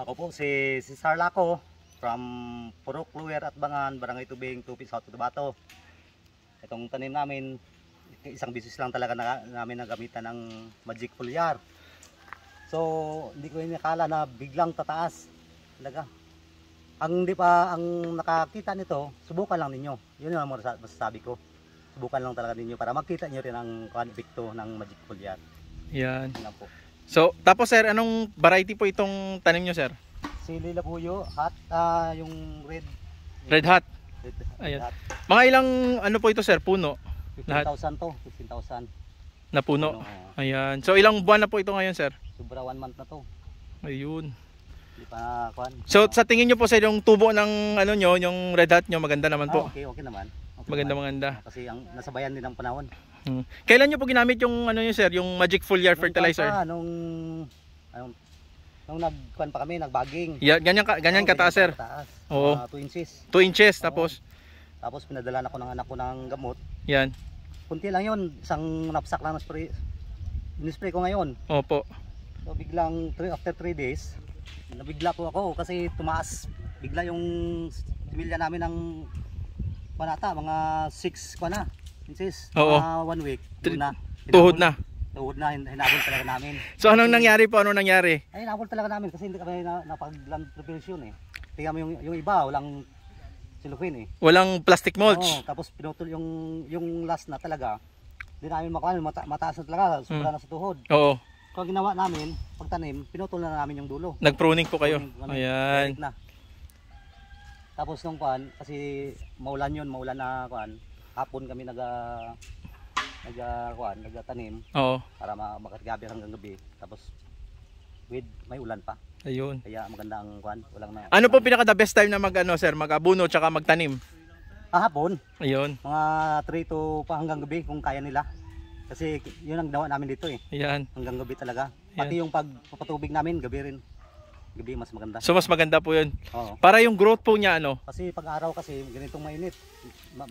Ako po si, si Sarlaco from Purok, Luwer at Bangan, Barangay Tubing, Tupi, South Cotabato. Itong tanim namin, isang bisis lang talaga na, namin nagamitan ng magic foliar. So, hindi ko inakala na biglang tataas. Talaga. Ang hindi pa ang nakakita nito, subukan lang ninyo. Yun yung masasabi ko. Subukan lang talaga ninyo para makita niyo rin ang ano epekto ng magic foliar. Yan. Yan po. So, tapos sir, anong variety po itong tanim nyo sir? Sili labuyo hot, uh, yung red. Red hot? Red, red Ayan. Hat. Mga ilang ano po ito sir, puno? 15,000 to, 15,000. Na puno? puno uh, Ayan. So, ilang buwan na po ito ngayon sir? Sobra 1 month na to. Ayun. Pa, kwan, so, sa tingin nyo po sir, yung tubo ng ano nyo, yung red hat nyo, maganda naman po? Ah, okay, okay naman. Okay maganda, naman. maganda. Kasi ang, nasabayan din ng panahon. Hmm. Kailan niyo po ginamit yung ano niyo sir, yung Magic Foliar nung Fertilizer? Pa, nung anong, nung nagkuan pa kami, nagbaging. Yeah, ganyan ka, ganyan oh, kataas sir. Kataas. Oo. 2 uh, inches. 2 inches Oo. tapos tapos pinadala na ko ng anak ko ng gamot. Yan. Kunti lang yun, isang napsak lang na spray. Inispray ko ngayon. Opo. So biglang after 3 days, nabigla po ako kasi tumaas bigla yung milya namin ng panata, mga 6 ko na sis, Oo. Uh, one week. Una, tuhod na. Tuhod na, hinabol talaga namin. So anong nangyari po? Anong nangyari? Ay, eh, hinabol talaga namin kasi hindi kami na, napag-land preparation eh. Tingnan mo yung, yung iba, walang silukin eh. Walang plastic mulch? Oo, tapos pinutol yung, yung last na talaga. Hindi namin makuha, mata, mataas na talaga, sobra hmm. na sa tuhod. Oo. Kung ginawa namin, pagtanim, pinutol na namin yung dulo. Nag-pruning po kayo? Pruning, Ayan. Na. Tapos nung kwan, kasi maulan yun, maulan na kwan, hapon kami naga naga kuan, naga tanim Oo. para ma- makagabi hanggang gabi. Tapos with may ulan pa. Ayun. Kaya maganda ang kuan, walang na. Ano po pinaka the best time na mag ano, sir, magabuno tsaka magtanim? Ah, hapon, Ayun. mga 3 to pa hanggang gabi kung kaya nila. Kasi yun ang dawa namin dito eh. Ayan. Hanggang gabi talaga. Pati yung pagpapatubig namin gabi rin gabi mas maganda. So mas maganda po 'yun. Oo. Para yung growth po niya ano. Kasi pag araw kasi ganitong mainit,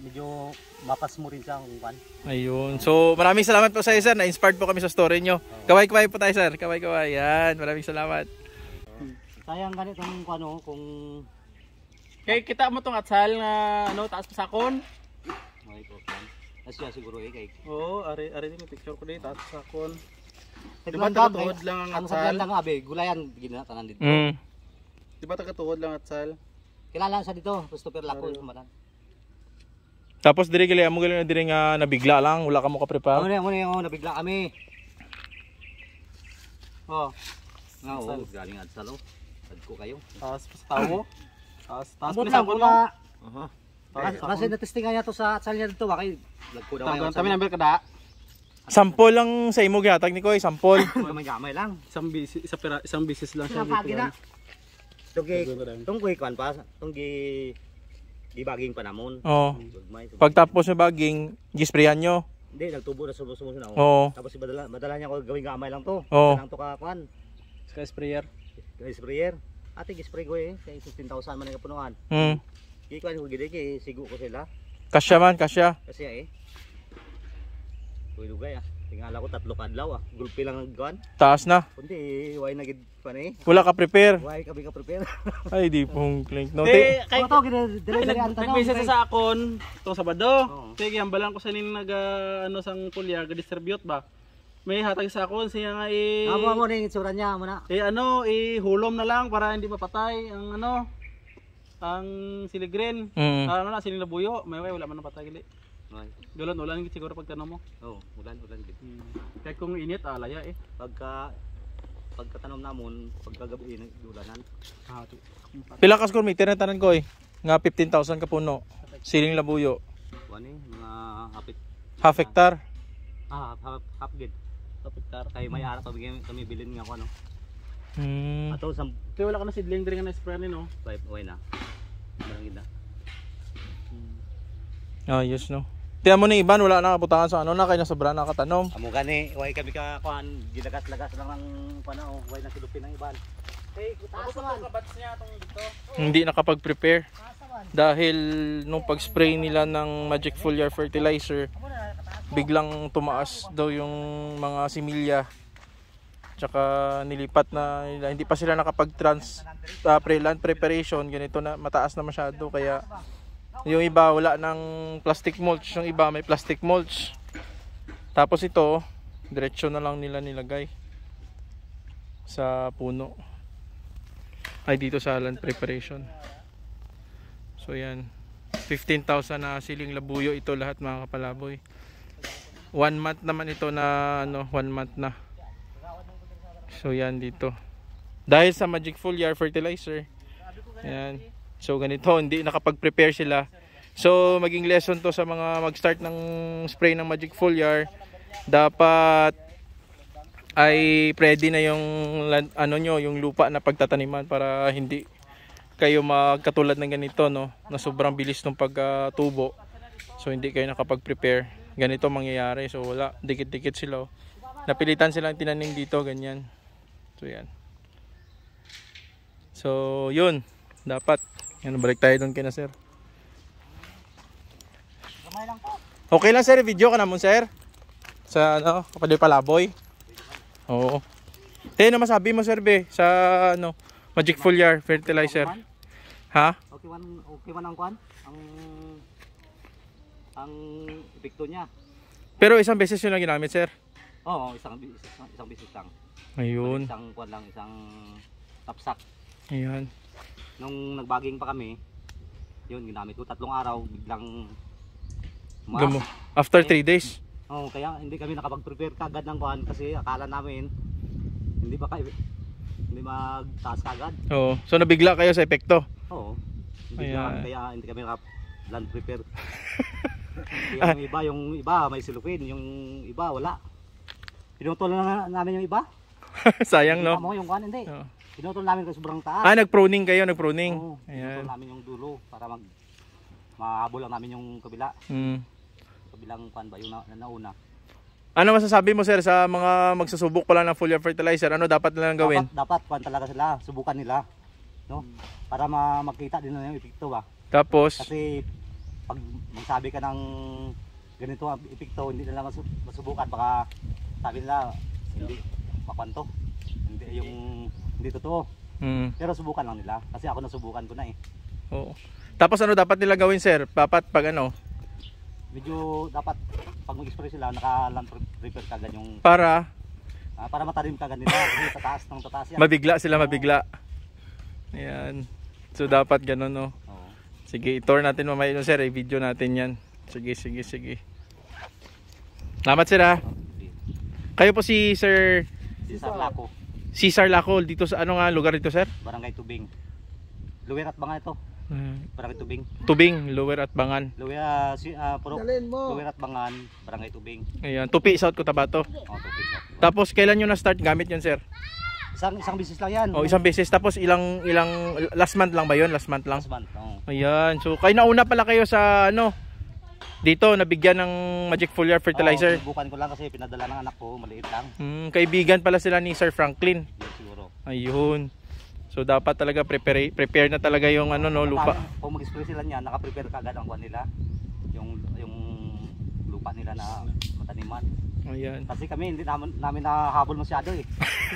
medyo mapas mo rin siya ang uwan. Ayun. So maraming salamat po sa iyo sir, na-inspired po kami sa story niyo. Kaway-kaway po tayo sir. Kaway-kaway. Yan, maraming salamat. Sayang ganito ganitong ano oh, kung Kay kita mo tong atsal na ano taas sakon. May ko. Asya siguro eh kay. Oo, oh, are are din picture ko din taas sa pasakon. Diba ba lang ang ano atsal? Ang sabihan lang abe, gulayan ginatanan dito. Mm. Di ba tagatuod lang atsal? Kilala sa dito, Christopher Lacon kumanan. Tapos dire gali amo gali na dire nga nabigla lang, wala ka mo ka prepare. Ano ano yung nabigla kami. Oh. Nga oh, galing atsal oh. Sad ko kayo. Tapos pastawo. Tapos tapos bisan ko lang. Oh. Aha. Kasi natestingan niya to sa atsal niya dito, bakit nagkuda daw. Tama, kami na kada. Sampo lang sa imo gihatag ni Koy, sample. Gamay-gamay lang. Isang bisis, isa pera, isang bisis lang siya. Kapag na. Tugi, tunggi kwan pa, tunggi di baging pa namon. Oo. Pagtapos ng baging, gisprayan nyo. Hindi, nagtubo na sumusunod na ako. Oo. Tapos ibadala, badala niya ko gawing gamay lang to. Oo. Lang to ka kwan. Sky sprayer. Sky sprayer. Ate, gispray ko eh. Kaya 15,000 man ang kapunuan. Hmm. Kikuan ko gidi, sigo ko sila. Kasya man, kasya. Kasya eh. Uy, lugay ah. Tingala ko tatlo kadlaw ah. Gulpi lang ang gawin. Taas na. Kundi, why na gid pa ni? Wala ka prepare. Why ka ka prepare? Ay, di pong clink. No, eh, te. Kay to gidire-dire ang tanaw. Nagmesa sa akon tong Sabado. Sige, ambalan ko sa nin nag ah, ano sang kulya ga-distribute ba. May hatag sa akon siya nga i Amo mo ning itsura niya mo na. Eh ano, i-hulom na lang para hindi mapatay ang ano ang siligren. Mm. Ah, ano na sinilabuyo, may way, wala man napatay may. Dulan ulan gid siguro pagtanom mo. Oo, oh, ulan ulan gid. Hmm. Kay kung init alaya ah, eh. Pagka pagkatanom namon, pagkagabi eh, ng ulanan. Ah, to. Pila ka score meter na tanan ko eh? Nga 15,000 ka puno. Siling labuyo. Wani eh, mga hapit. Half hectare. Ah, half, half gid. Half hectare kay may ara pabigyan kami bilin nga ko ano. Oh. Hmm. Ato sa Kaya wala ka na seedling diri nga na spray ni no. Wait, wait na. Barangid na. Hmm. Ah, yes no. Tiyan mo ni Iban, wala na kabutangan sa ano na, kaya sobra na katanom. Amo gani, huwag kami ka, kuhan, gilagas-lagas lang ang panao, oh, huwag na silupin ng Iban. Hey, taas naman. kabats niya itong dito. Hindi nakapag-prepare. Dahil nung pag-spray nila ng Magic Foliar Fertilizer, biglang tumaas daw yung mga similya. Tsaka nilipat na nila. Hindi pa sila nakapag-trans uh, pre-land preparation. Ganito na mataas na masyado. Kaya yung iba wala ng plastic mulch, yung iba may plastic mulch. Tapos ito, diretso na lang nila nilagay sa puno. Ay dito sa land preparation. So yan, 15,000 na siling labuyo ito lahat mga kapalaboy. One month naman ito na ano, one month na. So yan dito. Dahil sa Magic Full Foliar Fertilizer. Yan. So ganito, hindi nakapag-prepare sila. So maging lesson to sa mga mag-start ng spray ng magic foliar, dapat ay ready na yung ano nyo, yung lupa na pagtataniman para hindi kayo magkatulad ng ganito no, na sobrang bilis ng pagtubo. so hindi kayo nakapag-prepare. Ganito mangyayari. So wala, dikit-dikit sila. Oh. Napilitan sila ng tinanim dito, ganyan. So yan. So yun, dapat ano, balik tayo doon kina sir. Gamay lang po. Okay lang sir, video ka naman sir. Sa ano, kapadoy palaboy. Oo. Eh, ano masabi mo sir be, sa ano, magic foliar fertilizer. ha? Okay man, okay man ang kwan? Ang, ang epekto niya. Pero isang beses yun lang ginamit sir? Oo, isang, isang, isang beses lang. Ayun. Isang kwan lang, isang tapsak. Ayan nung nagbaging pa kami, yun, ginamit ko tatlong araw, biglang Lumo. After 3 days? oh, kaya hindi kami nakapag-prepare kagad ng kuhan kasi akala namin hindi ba kayo hindi magtaas kagad. oh, So nabigla kayo sa epekto? Oo. Bigla kami, kaya hindi kami nakapag prepare. kaya yung iba, yung iba may silupin, yung iba wala. Pinutulan na namin yung iba. Sayang no? Mo, yung kuhan hindi. Oo. Pinutol namin kasi sobrang taas. Ah, nag-pruning kayo, nag-pruning. Oo, Ayan. pinutol namin yung dulo para mag mahabol lang namin yung kabila. Mm. Kabilang pan ba yung na, nauna. Ano masasabi mo sir sa mga magsasubok pala ng foliar fertilizer? Ano dapat nilang gawin? Dapat, dapat pan talaga sila, subukan nila. No? Para ma makita din na yung epekto ba. Tapos? Kasi pag magsabi ka ng ganito ang epekto, hindi nila masubukan. Baka sabi nila, hindi, makwanto. Hindi yung hindi totoo. Mm. Pero subukan lang nila kasi ako nasubukan ko na eh. Oo. Tapos ano dapat nila gawin sir? Dapat pag ano? Medyo dapat pag mag-spray sila naka-land repair kagad yung para uh, para matarim kagad nila kasi taas ng tataas yan. Mabigla sila oh. mabigla. Ayan. So dapat ganun no. Oo. Sige, i-tour natin mamaya yun sir, i-video natin yan. Sige, sige, sige. Salamat sir ha. Kayo po si sir si Sarlaco. Cesar Lacol dito sa ano nga lugar dito sir? Barangay Tubing. Lower at Bangan ito. Hmm. Barangay Tubing. Tubing, Lower at Bangan. Luwer uh, si uh, ah, Purok. Lower at Bangan, Barangay Tubing. Ayun, Tupi South Cotabato. Oh, Tupi South. Tapos kailan niyo na start gamit 'yon sir? Isang isang beses lang 'yan. Oh, isang beses tapos ilang ilang last month lang ba 'yon? Last month lang. Last month. Oh. Ayun, So kayo nauna pala kayo sa ano dito, nabigyan ng Magic Foliar Fertilizer. Oo, ko lang kasi pinadala ng anak ko, maliit lang. Mm, kaibigan pala sila ni Sir Franklin. Yes, siguro. Ayun. So dapat talaga prepare prepare na talaga yung ano no lupa. Kung mag-spray sila niyan, naka-prepare kaagad ang kuan nila. Yung yung lupa nila na mataniman. Ayan. Kasi kami hindi namin, namin nahabol masyado eh.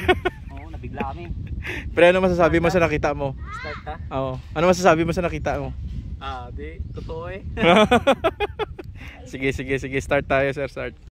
Oo, nabigla kami. Pero ano masasabi mo sa nakita mo? Start ka? Oo. Ano masasabi mo sa nakita mo? Ah, di totoo eh. sige, sige, sige. Start tayo, sir. Start.